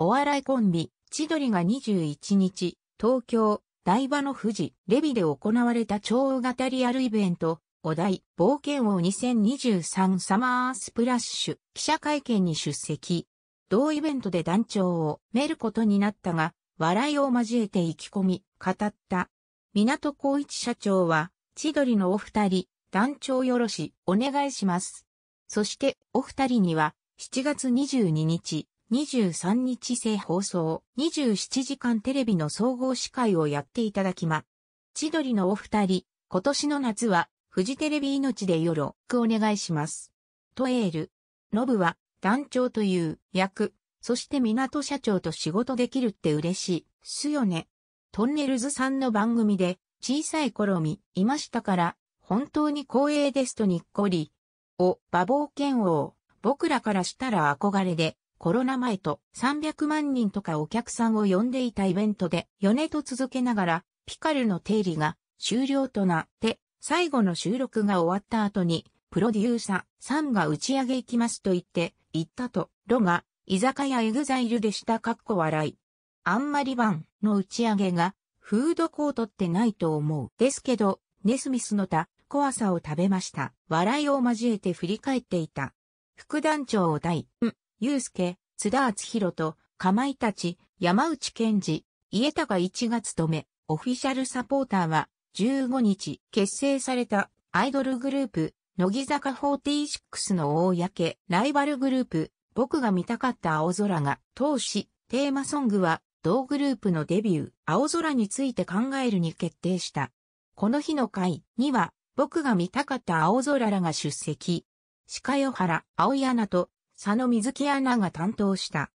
お笑いコンビ、千鳥が21日、東京、台場の富士、レビで行われた超大型リアルイベント、お題、冒険王2023サマースプラッシュ、記者会見に出席。同イベントで団長をめることになったが、笑いを交えて意気込み、語った。港光一社長は、千鳥のお二人、団長よろし、お願いします。そして、お二人には、7月22日、23日制放送、27時間テレビの総合司会をやっていただきま。千鳥のお二人、今年の夏は、フジテレビ命でよろくお願いします。とエール。ノブは、団長という役、そして港社長と仕事できるって嬉しい、すよね。トンネルズさんの番組で、小さい頃見、いましたから、本当に光栄ですとにっこり。お、馬冒険王、僕らからしたら憧れで、コロナ前と300万人とかお客さんを呼んでいたイベントで4年と続けながらピカルの定理が終了となって最後の収録が終わった後にプロデューサーさんが打ち上げ行きますと言って言ったとロが居酒屋エグザイルでしたかっこ笑い。あんまり版の打ち上げがフードコートってないと思う。ですけどネスミスのた、怖さを食べました。笑いを交えて振り返っていた。副団長を大。ん、祐介、津田厚弘と、かまいたち、山内健二、家高1月止め、オフィシャルサポーターは、15日、結成された、アイドルグループ、乃木坂46の公、ライバルグループ、僕が見たかった青空が、当時、テーマソングは、同グループのデビュー、青空について考えるに決定した。この日の会には、僕が見たかった青空らが出席。鹿代原、青柳と佐野水木アナが担当した。